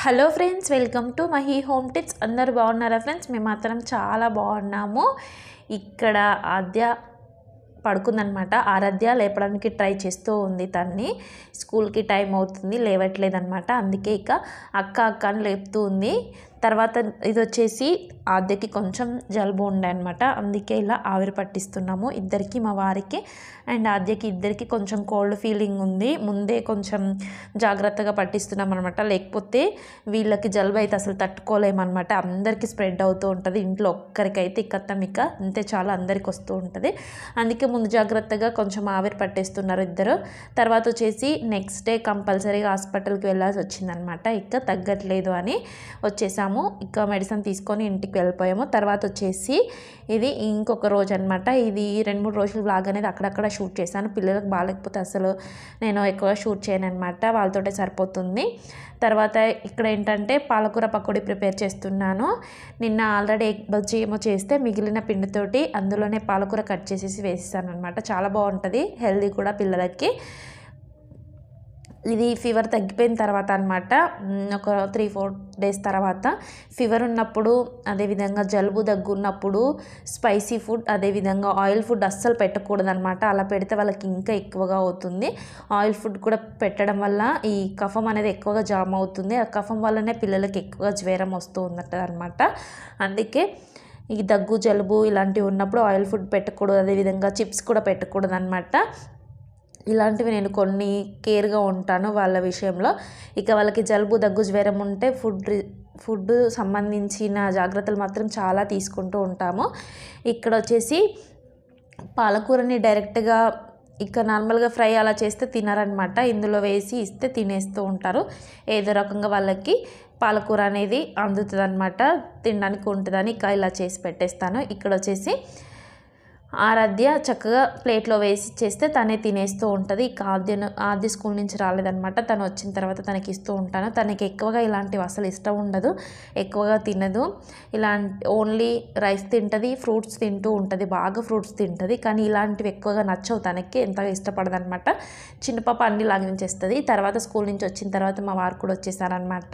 hello friends welcome to Mahi home tips అందరు బాగున్నారా friends మేము మాత్రం చాలా బాగున్నాము ఇక్కడ ఆద్య పడుకుందనమాట ఆరాధ్య లేపడానికి ట్రై చేస్తూ ఉంది తన్ని స్కూల్కి టైం అవుతుంది లేవట్లేదనమాట అందుకే ఇక అక్క అక్క అని లేపుతూ ఉంది తర్వాత ఇది వచ్చేసి అద్దెకి కొంచెం జలుబు ఉండే అనమాట అందుకే ఇలా ఆవిరి పట్టిస్తున్నాము ఇద్దరికి మా వారికి అండ్ ఆద్యకి ఇద్దరికి కొంచెం కోల్డ్ ఫీలింగ్ ఉంది ముందే కొంచెం జాగ్రత్తగా పట్టిస్తున్నాం అనమాట లేకపోతే వీళ్ళకి జలుబు అయితే అసలు తట్టుకోలేమన్నమాట అందరికీ స్ప్రెడ్ అవుతూ ఉంటుంది ఇంట్లో ఒక్కరికైతే ఇక్కత్తం ఇక అంతే చాలా అందరికి వస్తూ ఉంటుంది అందుకే ముందు జాగ్రత్తగా కొంచెం ఆవిరి పట్టేస్తున్నారు ఇద్దరు తర్వాత వచ్చేసి నెక్స్ట్ డే కంపల్సరీగా హాస్పిటల్కి వెళ్ళాల్సి వచ్చిందనమాట ఇక తగ్గట్లేదు అని వచ్చేసాము తీసుకున్నాము ఇంకా మెడిసిన్ తీసుకొని ఇంటికి వెళ్ళిపోయాము తర్వాత వచ్చేసి ఇది ఇంకొక రోజు అనమాట ఇది రెండు మూడు రోజులు బ్లాగ్ అనేది అక్కడక్కడ షూట్ చేశాను పిల్లలకు బాగాలేకపోతే అసలు నేను ఎక్కువ షూట్ చేయను అనమాట వాళ్ళతోటే సరిపోతుంది తర్వాత ఇక్కడ ఏంటంటే పాలకూర పకోడీ ప్రిపేర్ చేస్తున్నాను నిన్న ఆల్రెడీ ఎగ్ బజ్జీ ఏమో చేస్తే మిగిలిన పిండితోటి అందులోనే పాలకూర కట్ చేసేసి వేసేసాను అనమాట చాలా బాగుంటుంది హెల్దీ కూడా పిల్లలకి ఇది ఫీవర్ తగ్గిపోయిన తర్వాత అనమాట ఒక త్రీ ఫోర్ డేస్ తర్వాత ఫీవర్ ఉన్నప్పుడు అదేవిధంగా జలుబు దగ్గు ఉన్నప్పుడు స్పైసీ ఫుడ్ అదేవిధంగా ఆయిల్ ఫుడ్ అస్సలు పెట్టకూడదు అనమాట అలా పెడితే వాళ్ళకి ఇంకా ఎక్కువగా అవుతుంది ఆయిల్ ఫుడ్ కూడా పెట్టడం వల్ల ఈ కఫం అనేది ఎక్కువగా జామ్ అవుతుంది ఆ కఫం వల్లనే పిల్లలకి ఎక్కువగా జ్వరం వస్తూ ఉందట అనమాట అందుకే ఈ దగ్గు జలుబు ఇలాంటివి ఉన్నప్పుడు ఆయిల్ ఫుడ్ పెట్టకూడదు అదేవిధంగా చిప్స్ కూడా పెట్టకూడదు అనమాట ఇలాంటివి నేను కొన్ని కేర్గా ఉంటాను వాళ్ళ విషయంలో ఇక వాళ్ళకి జలుబు దగ్గు జ్వరం ఉంటే ఫుడ్ ఫుడ్ సంబంధించిన జాగ్రత్తలు మాత్రం చాలా తీసుకుంటూ ఉంటాము ఇక్కడ వచ్చేసి పాలకూరని డైరెక్ట్గా ఇక నార్మల్గా ఫ్రై అలా చేస్తే తినారనమాట ఇందులో వేసి ఇస్తే తినేస్తూ ఉంటారు ఏదో రకంగా వాళ్ళకి పాలకూర అనేది అందుతుంది అనమాట తినడానికి ఉంటుందని ఇక ఇలా చేసి పెట్టేస్తాను ఇక్కడ వచ్చేసి ఆరాధ్య చక్కగా ప్లేట్లో వేసి చేస్తే తనే తినేస్తూ ఉంటుంది ఇక ఆద్య ఆద్య స్కూల్ నుంచి రాలేదనమాట తను వచ్చిన తర్వాత తనకి ఇస్తూ ఉంటాను తనకి ఎక్కువగా ఇలాంటివి అసలు ఇష్టం ఉండదు ఎక్కువగా తినదు ఇలాంటి ఓన్లీ రైస్ తింటుంది ఫ్రూట్స్ తింటూ ఉంటుంది బాగా ఫ్రూట్స్ తింటుంది కానీ ఇలాంటివి ఎక్కువగా నచ్చవు తనకి ఎంతగా ఇష్టపడదనమాట చిన్నపాప అన్ని లాగించేస్తుంది తర్వాత స్కూల్ నుంచి వచ్చిన తర్వాత మా వారు కూడా వచ్చేసారనమాట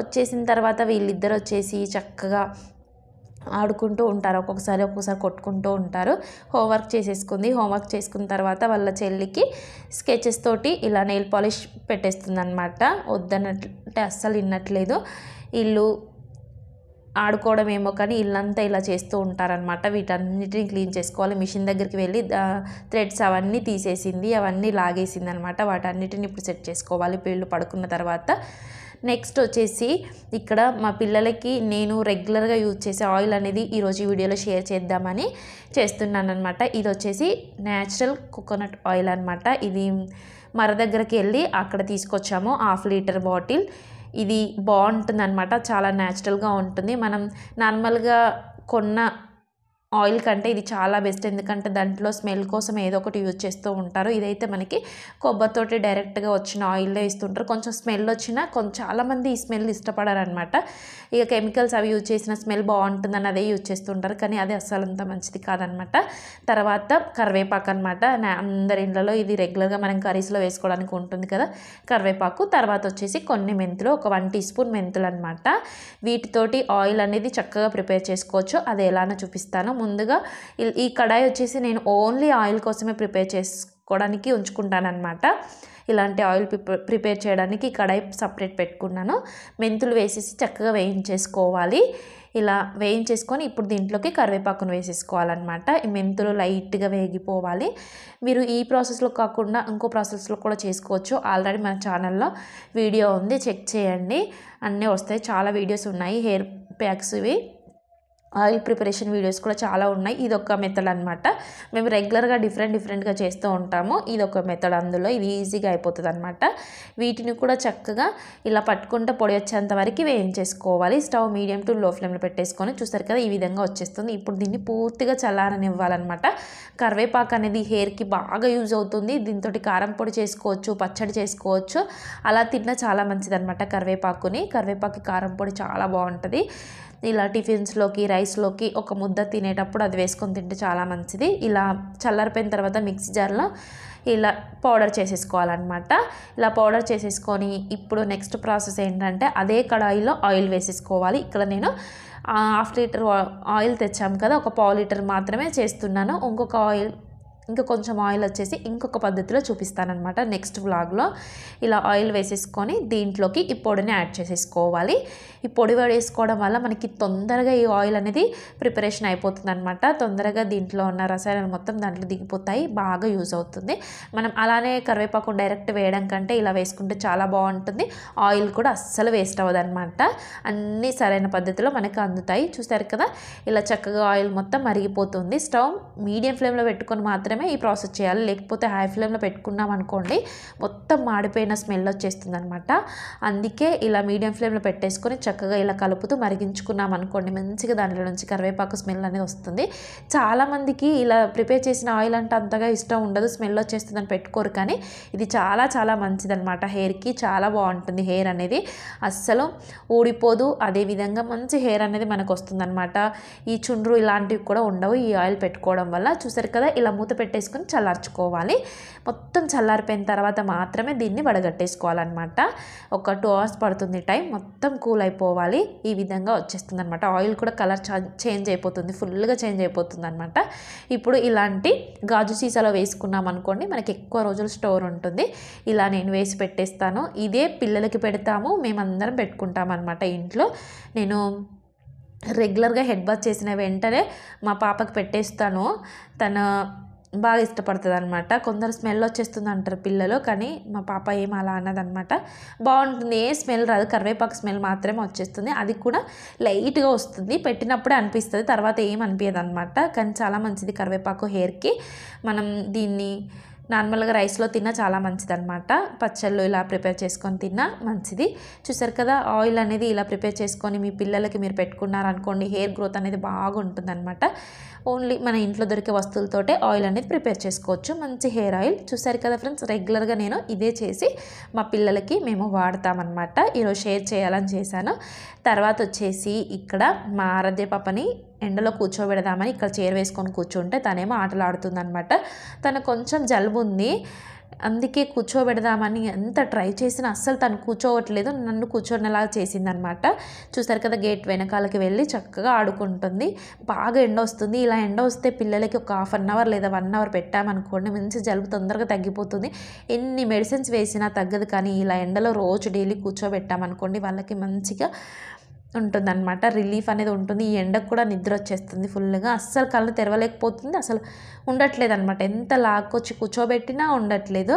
వచ్చేసిన తర్వాత వీళ్ళిద్దరు వచ్చేసి చక్కగా ఆడుకుంటూ ఉంటారు ఒక్కొక్కసారి ఒక్కొక్కసారి కొట్టుకుంటూ ఉంటారు హోంవర్క్ చేసేసుకుంది హోంవర్క్ చేసుకున్న తర్వాత వాళ్ళ చెల్లికి స్కెచెస్ తోటి ఇలా నెయిల్ పాలిష్ పెట్టేస్తుంది అనమాట వద్దన్నట్టే అస్సలు ఇన్నట్లేదు ఇల్లు ఆడుకోవడం ఏమో కానీ ఇల్లంతా ఇలా చేస్తూ ఉంటారనమాట వీటన్నిటిని క్లీన్ చేసుకోవాలి మిషన్ దగ్గరికి వెళ్ళి థ్రెడ్స్ అవన్నీ తీసేసింది అవన్నీ లాగేసింది అనమాట వాటన్నిటిని ఇప్పుడు సెట్ చేసుకోవాలి వీళ్ళు పడుకున్న తర్వాత నెక్స్ట్ వచ్చేసి ఇక్కడ మా పిల్లలకి నేను రెగ్యులర్గా యూజ్ చేసే ఆయిల్ అనేది ఈరోజు వీడియోలో షేర్ చేద్దామని చేస్తున్నాను అనమాట ఇది వచ్చేసి న్యాచురల్ కోకోనట్ ఆయిల్ అనమాట ఇది మర దగ్గరికి వెళ్ళి అక్కడ తీసుకొచ్చాము హాఫ్ లీటర్ బాటిల్ ఇది బాగుంటుంది అనమాట చాలా న్యాచురల్గా ఉంటుంది మనం నార్మల్గా కొన్న ఆయిల్ కంటే ఇది చాలా బెస్ట్ ఎందుకంటే దాంట్లో స్మెల్ కోసం ఏదో ఒకటి యూజ్ చేస్తూ ఉంటారు ఇదైతే మనకి కొబ్బరితోటి డైరెక్ట్గా వచ్చిన ఆయిల్లో ఇస్తుంటారు కొంచెం స్మెల్ వచ్చినా కొంచెం చాలామంది ఈ స్మెల్ ఇష్టపడారనమాట ఇక కెమికల్స్ అవి యూజ్ చేసిన స్మెల్ బాగుంటుందని అదే యూజ్ చేస్తుంటారు కానీ అది అస్సలు అంత మంచిది కాదనమాట తర్వాత కరివేపాకు అనమాట అందరి ఇళ్ళలో ఇది రెగ్యులర్గా మనం కర్రీస్లో వేసుకోవడానికి ఉంటుంది కదా కరివేపాకు తర్వాత వచ్చేసి కొన్ని మెంతులు ఒక వన్ టీ స్పూన్ మెంతులు అనమాట వీటితోటి ఆయిల్ అనేది చక్కగా ప్రిపేర్ చేసుకోవచ్చు అది ఎలానో చూపిస్తాను ముందుగా ఈ కడాయి వచ్చేసి నేను ఓన్లీ ఆయిల్ కోసమే ప్రిపేర్ చేసుకోవడానికి ఉంచుకుంటానమాట ఇలాంటి ఆయిల్ ప్రిపేర్ చేయడానికి కడాయి సపరేట్ పెట్టుకున్నాను మెంతులు వేసేసి చక్కగా వేయించేసుకోవాలి ఇలా వేయించేసుకొని ఇప్పుడు దీంట్లోకి కరివేపాకును వేసేసుకోవాలన్నమాట ఈ మెంతులు లైట్గా వేగిపోవాలి మీరు ఈ ప్రాసెస్లో కాకుండా ఇంకో ప్రాసెస్లో కూడా చేసుకోవచ్చు ఆల్రెడీ మన ఛానల్లో వీడియో ఉంది చెక్ చేయండి అన్నీ వస్తాయి చాలా వీడియోస్ ఉన్నాయి హెయిర్ ప్యాక్స్ ఇవి ఆయిల్ ప్రిపరేషన్ వీడియోస్ కూడా చాలా ఉన్నాయి ఇది ఒక మెథడ్ అనమాట మేము రెగ్యులర్గా డిఫరెంట్ డిఫరెంట్గా చేస్తూ ఉంటాము ఇది ఒక మెథడ్ అందులో ఇది ఈజీగా అయిపోతుంది అనమాట వీటిని కూడా చక్కగా ఇలా పట్టుకుంటే పొడి వచ్చేంత వరకు వేయించేసుకోవాలి స్టవ్ మీడియం టు లో ఫ్లేమ్లో పెట్టేసుకొని చూస్తారు కదా ఈ విధంగా వచ్చేస్తుంది ఇప్పుడు దీన్ని పూర్తిగా చల్లారనివ్వాలన్నమాట కరివేపాకు అనేది హెయిర్కి బాగా యూజ్ అవుతుంది దీంతో కారం పొడి చేసుకోవచ్చు పచ్చడి చేసుకోవచ్చు అలా తిన్నా చాలా మంచిది అనమాట కరివేపాకుని కరివేపాకు కారం పొడి చాలా బాగుంటుంది ఇలా టిఫిన్స్లోకి రైస్లోకి ఒక ముద్ద తినేటప్పుడు అది వేసుకొని తింటే చాలా మంచిది ఇలా చల్లారిపోయిన తర్వాత మిక్సీ జార్లో ఇలా పౌడర్ చేసేసుకోవాలన్నమాట ఇలా పౌడర్ చేసేసుకొని ఇప్పుడు నెక్స్ట్ ప్రాసెస్ ఏంటంటే అదే కడాయిలో ఆయిల్ వేసేసుకోవాలి ఇక్కడ నేను హాఫ్ లీటర్ ఆయిల్ తెచ్చాము కదా ఒక పావు లీటర్ మాత్రమే చేస్తున్నాను ఇంకొక ఆయిల్ ఇంకా కొంచెం ఆయిల్ వచ్చేసి ఇంకొక పద్ధతిలో చూపిస్తానమాట నెక్స్ట్ వ్లాగ్లో ఇలా ఆయిల్ వేసేసుకొని దీంట్లోకి ఈ పొడిని యాడ్ చేసేసుకోవాలి ఈ పొడి వేసుకోవడం వల్ల మనకి తొందరగా ఈ ఆయిల్ అనేది ప్రిపరేషన్ అయిపోతుంది అనమాట తొందరగా దీంట్లో ఉన్న రసాయనాలు మొత్తం దాంట్లో దిగిపోతాయి బాగా యూజ్ అవుతుంది మనం అలానే కరివేపాకు డైరెక్ట్ వేయడం కంటే ఇలా వేసుకుంటే చాలా బాగుంటుంది ఆయిల్ కూడా అస్సలు వేస్ట్ అవ్వదు అనమాట అన్నీ సరైన పద్ధతిలో మనకు అందుతాయి చూసారు కదా ఇలా చక్కగా ఆయిల్ మొత్తం మరిగిపోతుంది స్టవ్ మీడియం ఫ్లేమ్లో పెట్టుకొని మాత్రమే మాత్రమే ఈ ప్రాసెస్ చేయాలి లేకపోతే హై ఫ్లేమ్లో పెట్టుకున్నాం అనుకోండి మొత్తం మాడిపోయిన స్మెల్ వచ్చేస్తుంది అనమాట అందుకే ఇలా మీడియం ఫ్లేమ్లో పెట్టేసుకొని చక్కగా ఇలా కలుపుతూ మరిగించుకున్నాం అనుకోండి మంచిగా దాంట్లో నుంచి కరివేపాకు స్మెల్ అనేది వస్తుంది చాలామందికి ఇలా ప్రిపేర్ చేసిన ఆయిల్ అంటే అంతగా ఇష్టం ఉండదు స్మెల్ వచ్చేస్తుంది అని పెట్టుకోరు కానీ ఇది చాలా చాలా మంచిదనమాట హెయిర్కి చాలా బాగుంటుంది హెయిర్ అనేది అస్సలు ఊడిపోదు అదేవిధంగా మంచి హెయిర్ అనేది మనకు వస్తుందన్నమాట ఈ చుండ్రు ఇలాంటివి కూడా ఉండవు ఈ ఆయిల్ పెట్టుకోవడం వల్ల చూసారు కదా ఇలా మూత పెట్టేసుకొని చల్లార్చుకోవాలి మొత్తం చల్లారిపోయిన తర్వాత మాత్రమే దీన్ని వడగట్టేసుకోవాలన్నమాట ఒక టూ అవర్స్ పడుతుంది టైం మొత్తం కూల్ అయిపోవాలి ఈ విధంగా వచ్చేస్తుంది అనమాట ఆయిల్ కూడా కలర్ చేంజ్ అయిపోతుంది ఫుల్గా చేంజ్ అయిపోతుంది అనమాట ఇప్పుడు ఇలాంటి గాజు సీసాలో వేసుకున్నాం అనుకోండి మనకి ఎక్కువ రోజులు స్టోర్ ఉంటుంది ఇలా నేను వేసి పెట్టేస్తాను ఇదే పిల్లలకి పెడతాము మేమందరం పెట్టుకుంటాం అనమాట ఇంట్లో నేను రెగ్యులర్గా హెడ్ బాత్ చేసిన వెంటనే మా పాపకు పెట్టేస్తాను తన బాగా ఇష్టపడుతుంది అనమాట కొందరు స్మెల్ వచ్చేస్తుంది అంటారు పిల్లలు కానీ మా పాప ఏం అలా అన్నదనమాట బాగుంటుంది ఏ స్మెల్ రాదు కరివేపాకు స్మెల్ మాత్రమే వచ్చేస్తుంది అది కూడా లైట్గా వస్తుంది పెట్టినప్పుడే అనిపిస్తుంది తర్వాత ఏం అనిపించదు అనమాట కానీ చాలా మంచిది కరివేపాకు హెయిర్కి మనం దీన్ని నార్మల్గా రైస్లో తిన్నా చాలా అనమాట పచ్చళ్ళు ఇలా ప్రిపేర్ చేసుకొని తిన్నా మంచిది చూసారు కదా ఆయిల్ అనేది ఇలా ప్రిపేర్ చేసుకొని మీ పిల్లలకి మీరు పెట్టుకున్నారనుకోండి హెయిర్ గ్రోత్ అనేది అనమాట ఓన్లీ మన ఇంట్లో దొరికే వస్తువులతోటే ఆయిల్ అనేది ప్రిపేర్ చేసుకోవచ్చు మంచి హెయిర్ ఆయిల్ చూసారు కదా ఫ్రెండ్స్ రెగ్యులర్గా నేను ఇదే చేసి మా పిల్లలకి మేము వాడతామన్నమాట ఈరోజు షేర్ చేయాలని చేశాను తర్వాత వచ్చేసి ఇక్కడ మా ఆరాధ్య పాపని ఎండలో కూర్చోబెడదామని ఇక్కడ చీర వేసుకొని కూర్చుంటే తనేమో ఆటలు అనమాట తను కొంచెం జలుబు ఉంది అందుకే కూర్చోబెడదామని ఎంత ట్రై చేసినా అస్సలు తను కూర్చోవట్లేదు నన్ను కూర్చోనేలా చేసిందనమాట చూసారు కదా గేట్ వెనకాలకి వెళ్ళి చక్కగా ఆడుకుంటుంది బాగా ఎండ వస్తుంది ఇలా ఎండ వస్తే పిల్లలకి ఒక హాఫ్ అన్ అవర్ లేదా వన్ అవర్ పెట్టామనుకోండి మంచి జలుబు తొందరగా తగ్గిపోతుంది ఎన్ని మెడిసిన్స్ వేసినా తగ్గదు కానీ ఇలా ఎండలో రోజు డైలీ కూర్చోబెట్టామనుకోండి వాళ్ళకి మంచిగా ఉంటుంది అనమాట రిలీఫ్ అనేది ఉంటుంది ఈ ఎండకు కూడా నిద్ర వచ్చేస్తుంది ఫుల్గా అస్సలు కళ్ళు తెరవలేకపోతుంది అసలు ఉండట్లేదు అనమాట ఎంత లాక్కొచ్చి కూర్చోబెట్టినా ఉండట్లేదు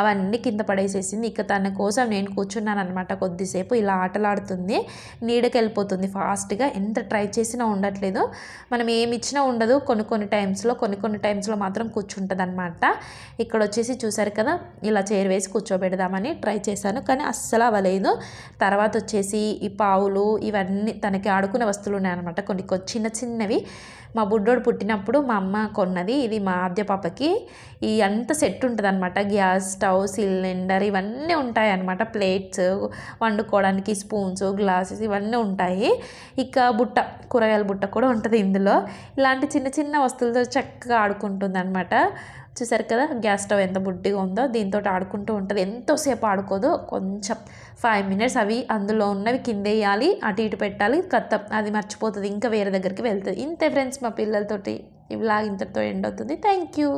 అవన్నీ కింద పడేసేసింది ఇక తన కోసం నేను కూర్చున్నాను అనమాట కొద్దిసేపు ఇలా ఆటలాడుతుంది నీడకి వెళ్ళిపోతుంది ఫాస్ట్గా ఎంత ట్రై చేసినా ఉండట్లేదు మనం ఏమి ఇచ్చినా ఉండదు కొన్ని కొన్ని టైమ్స్లో కొన్ని కొన్ని టైమ్స్లో మాత్రం కూర్చుంటుంది అనమాట ఇక్కడ వచ్చేసి చూసారు కదా ఇలా చైర్ వేసి కూర్చోబెడదామని ట్రై చేశాను కానీ అస్సలు అవ్వలేదు తర్వాత వచ్చేసి ఈ పావులు ఇవి ఇవన్నీ తనకి ఆడుకునే వస్తువులు ఉన్నాయన్నమాట కొన్ని చిన్న చిన్నవి మా బుడ్డోడు పుట్టినప్పుడు మా అమ్మ కొన్నది ఇది మా ఆద్య పాపకి ఈ అంత సెట్ ఉంటుంది అనమాట గ్యాస్ స్టవ్ సిలిండర్ ఇవన్నీ ఉంటాయి అనమాట ప్లేట్స్ వండుకోవడానికి స్పూన్స్ గ్లాసెస్ ఇవన్నీ ఉంటాయి ఇక బుట్ట కూరగాయల బుట్ట కూడా ఉంటుంది ఇందులో ఇలాంటి చిన్న చిన్న వస్తువులతో చక్కగా ఆడుకుంటుంది అనమాట చూసారు కదా గ్యాస్ స్టవ్ ఎంత బుడ్డిగా ఉందో దీంతో ఆడుకుంటూ ఉంటుంది ఎంతోసేపు ఆడుకోదు కొంచెం ఫైవ్ మినిట్స్ అవి అందులో ఉన్నవి కింద వేయాలి అటు ఇటు పెట్టాలి కత్తం అది మర్చిపోతుంది ఇంకా వేరే దగ్గరికి వెళ్తుంది ఇంతే ఫ్రెండ్స్ మా పిల్లలతోటి ఈ వ్లాగ్ ఇంతటితో ఎండ్ అవుతుంది థ్యాంక్ యూ